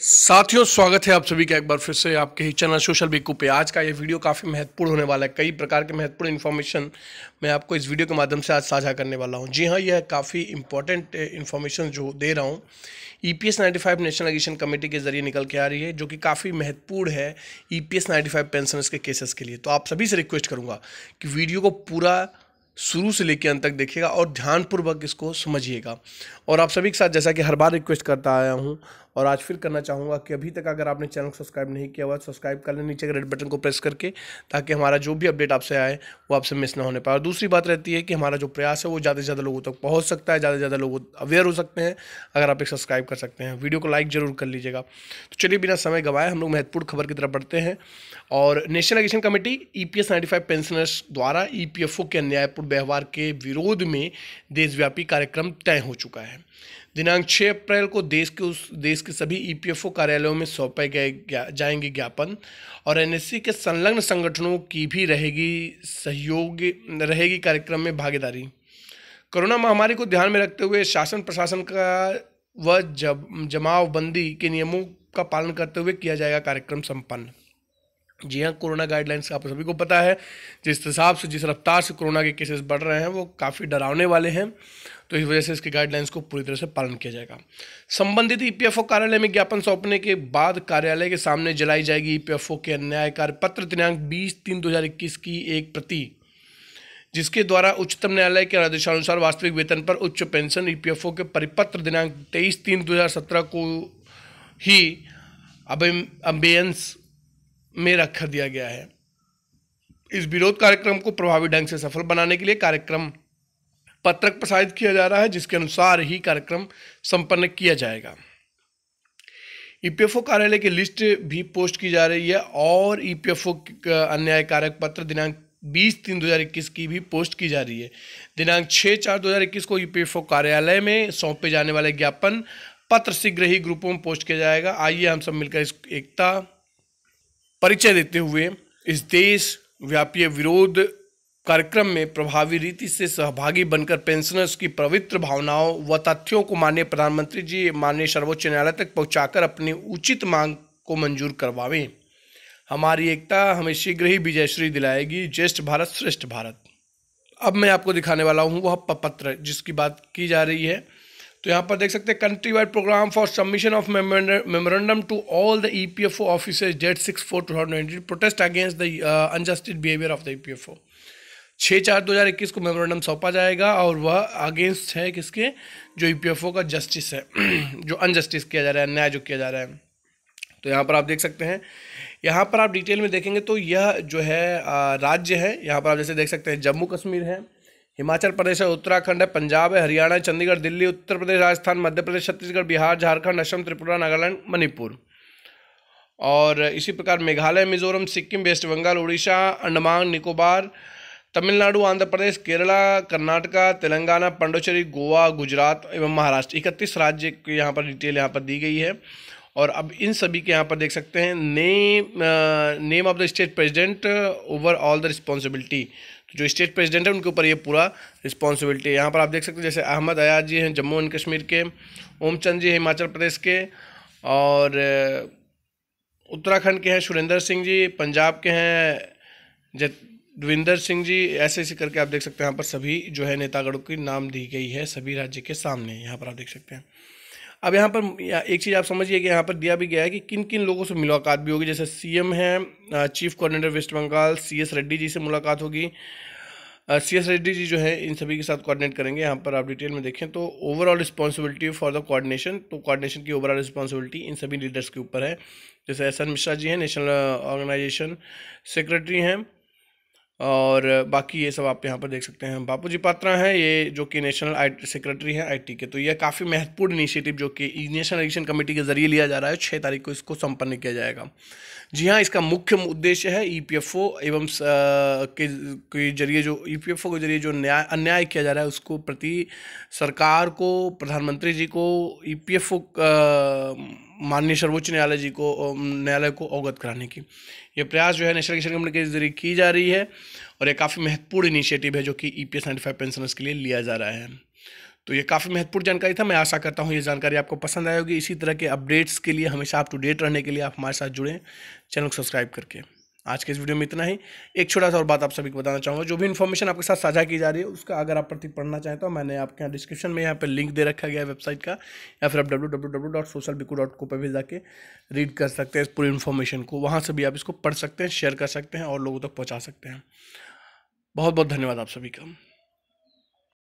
साथियों स्वागत है आप सभी का एक बार फिर से आपके ही चैनल सोशल बिकू पे आज का ये वीडियो काफ़ी महत्वपूर्ण होने वाला है कई प्रकार के महत्वपूर्ण इन्फॉर्मेशन मैं आपको इस वीडियो के माध्यम से आज साझा करने वाला हूँ जी हाँ यह काफ़ी इंपॉर्टेंट इन्फॉर्मेशन जो दे रहा हूँ E P S ninety five national education committee के जरिए निकल के आ रही है जो कि काफ़ी महत्वपूर्ण है E P S ninety five pensioners के केसेस के लिए तो आप सभी से रिक्वेस्ट करूँगा कि वीडियो को पूरा शुरू से लेकर अंत तक देखिएगा और ध्यानपूर्वक इसको समझिएगा और आप सभी के साथ जैसा कि हर बार रिक्वेस्ट करता आया हूँ और आज फिर करना चाहूँगा कि अभी तक अगर आपने चैनल को सब्सक्राइब नहीं किया हुआ तो सब्सक्राइब कर लें नीचे के रेड बटन को प्रेस करके ताकि हमारा जो भी अपडेट आपसे आए वो आपसे मिस ना होने पाए और दूसरी बात रहती है कि हमारा जो प्रयास है वो ज़्यादा से ज़्यादा लोगों तक पहुँच सकता है ज़्यादा से ज़्यादा लोग अवेयर हो सकते हैं अगर आप एक सब्सक्राइब कर सकते हैं वीडियो को लाइक ज़रूर कर लीजिएगा तो चलिए बिना समय गवाए हम लोग महत्वपूर्ण खबर की तरफ बढ़ते हैं और national education committee E P pensioners द्वारा ई e के अन्यायपूर्ण व्यवहार के विरोध में देशव्यापी कार्यक्रम तय हो चुका है दिनांक 6 अप्रैल को देश के उस देश के सभी ईपीएफओ e कार्यालयों में सौंपे गए जाएंगे ज्ञापन और एनएससी के संलग्न संगठनों की भी रहेगी सहयोग रहेगी कार्यक्रम में भागीदारी कोरोना महामारी को ध्यान में रखते हुए शासन प्रशासन का व जब जमावबंदी के नियमों का पालन करते हुए किया जाएगा कार्यक्रम संपन्न जी हाँ कोरोना गाइडलाइंस आप सभी को पता है जिस हिसाब से जिस रफ्तार से कोरोना के केसेस बढ़ रहे हैं वो काफ़ी डरावने वाले हैं तो इस वजह से इसके गाइडलाइंस को पूरी तरह से पालन किया जाएगा संबंधित ईपीएफओ e कार्यालय में ज्ञापन सौंपने के बाद कार्यालय के सामने जलाई जाएगी ईपीएफओ e के अन्याय कार्य पत्र दिनांक बीस तीन दो की एक प्रति जिसके द्वारा उच्चतम न्यायालय के आदेशानुसार वास्तविक वेतन पर उच्च पेंशन ई e के परिपत्र दिनांक तेईस तीन दो को ही अभियंस में रख दिया गया है इस विरोध कार्यक्रम को प्रभावी ढंग से सफल बनाने के लिए कार्यक्रम पत्रक प्रसारित किया जा रहा है जिसके अनुसार ही कार्यक्रम संपन्न किया जाएगा ईपीएफओ e कार्यालय की लिस्ट भी पोस्ट की जा रही है और ईपीएफओ e अन्याय कारक पत्र दिनांक 20 तीन 2021 की भी पोस्ट की जा रही है दिनांक 6 चार 2021 को ईपीएफओ e कार्यालय में सौंपे जाने वाले ज्ञापन पत्र शीघ्र ही ग्रुपों में पोस्ट किया जाएगा आइए हम सब मिलकर इस एकता परिचय देते हुए इस देश व्यापी विरोध कार्यक्रम में प्रभावी रीति से सहभागी बनकर पेंशनर्स की पवित्र भावनाओं व तथ्यों को माननीय प्रधानमंत्री जी माननीय सर्वोच्च न्यायालय तक पहुंचाकर अपनी उचित मांग को मंजूर करवावें हमारी एकता हमें शीघ्र ही विजयश्री दिलाएगी ज्येष्ठ भारत श्रेष्ठ भारत अब मैं आपको दिखाने वाला हूँ वह पत्र जिसकी बात की जा रही है तो यहाँ पर देख सकते हैं country wide program for submission of memorandum to all the E P F O officers date six four two thousand nineteen protest against the unjustice behaviour of the E P F O छः चार दो हज़ार इक्कीस को memorandum सौंपा जाएगा और वह अगेंस्ट है किसके जो ई पी एफ ओ का जस्टिस है जो अनजस्टिस किया जा रहा है न्याय जो किया जा रहा है तो यहाँ पर आप देख सकते हैं यहाँ पर आप डिटेल में देखेंगे तो यह जो है uh, राज्य है यहाँ पर आप जैसे देख सकते हैं जम्मू कश्मीर है हिमाचल प्रदेश है उत्तराखंड है पंजाब है हरियाणा चंडीगढ़ दिल्ली उत्तर प्रदेश राजस्थान मध्य प्रदेश छत्तीसगढ़ बिहार झारखंड असम त्रिपुरा नागालैंड मणिपुर और इसी प्रकार मेघालय मिजोरम सिक्किम वेस्ट बंगाल उड़ीसा अंडमान निकोबार तमिलनाडु आंध्र प्रदेश केरला कर्नाटका तेलंगाना पंडोचेरी गोवा गुजरात एवं महाराष्ट्र इकतीस राज्य की यहाँ पर डिटेल यहाँ पर दी गई है और अब इन सभी के यहाँ पर देख सकते हैं name name of the state president over all the responsibility जो स्टेट प्रेसिडेंट है उनके ऊपर ये पूरा रिस्पॉन्सिबिलिटी है यहाँ पर आप देख सकते हैं जैसे अहमद अयाज जी हैं जम्मू एंड कश्मीर के ओमचंद जी हैं हिमाचल प्रदेश के और uh, उत्तराखंड के हैं सुरेंद्र सिंह जी पंजाब के हैं जतविंदर सिंह जी ऐसे ऐसे करके आप देख सकते हैं यहाँ पर सभी जो है नेतागढ़ों की नाम दी गई है सभी राज्य के सामने यहाँ पर आप देख सकते हैं अब यहाँ पर एक चीज़ आप समझिए कि यहाँ पर दिया भी गया है कि किन किन लोगों से मुलाकात भी होगी जैसे सीएम है chief coordinator West Bengal CS Reddy ji से मुलाकात होगी सी एस रेड्डी जी जो है इन सभी के साथ कोऑर्डिनेट करेंगे यहाँ पर आप डिटेल में देखें तो overall responsibility for the coordination तो कोऑर्डिनेशन की ओवरऑल रिस्पॉन्सिबिलिटी इन सभी लीडर्स के ऊपर है जैसे एस एन मिश्रा जी हैं नेशनल ऑर्गेनाइजेशन सेक्रेटरी हैं और बाकी ये सब आप यहाँ पर देख सकते हैं बापू जी पात्रा हैं ये जो कि नेशनल आई सेक्रेटरी हैं आईटी के तो यह काफ़ी महत्वपूर्ण इनिशिएटिव जो कि नेशनल एलेक्शन कमेटी के जरिए लिया जा रहा है छः तारीख को इसको संपन्न किया जाएगा जी हाँ इसका मुख्य उद्देश्य है ईपीएफओ e एवं के, के जरिए जो ईपीएफओ e के जरिए जो न्याय अन्याय किया जा रहा है उसको प्रति सरकार को प्रधानमंत्री जी को ईपीएफओ e माननीय सर्वोच्च न्यायालय जी को न्यायालय को अवगत कराने की ये प्रयास जो है नेशनल किशन कंपनी के जरिए की जा रही है और ये काफ़ी महत्वपूर्ण इनिशिएटिव है जो कि E P S five pensioners के लिए लिया जा रहा है तो ये काफ़ी महत्वपूर्ण जानकारी था मैं आशा करता हूँ ये जानकारी आपको पसंद आई होगी इसी तरह के अपडेट्स के लिए हमेशा अप टू डेट रहने के लिए आप हमारे साथ जुड़ें चैनल को सब्सक्राइब करके आज के इस वीडियो में इतना ही एक छोटा सा और बात आप सभी को बताना चाहूँगा जो भी इन्फॉर्मेशन आपके साथ साझा की जा रही है उसका अगर आप प्रति पढ़ना चाहें तो मैंने आपके यहाँ डिस्क्रिप्शन में यहाँ पर लिंक दे रखा गया है वेबसाइट का या फिर आप W W W dot social बिकू डॉट को पर भी जाके रीड कर सकते हैं इस पूरी इन्फॉर्मेशन को वहाँ से भी आप इसको पढ़ सकते हैं शेयर कर सकते हैं और लोगों तक पहुँचा सकते हैं बहुत बहुत धन्यवाद आप सभी का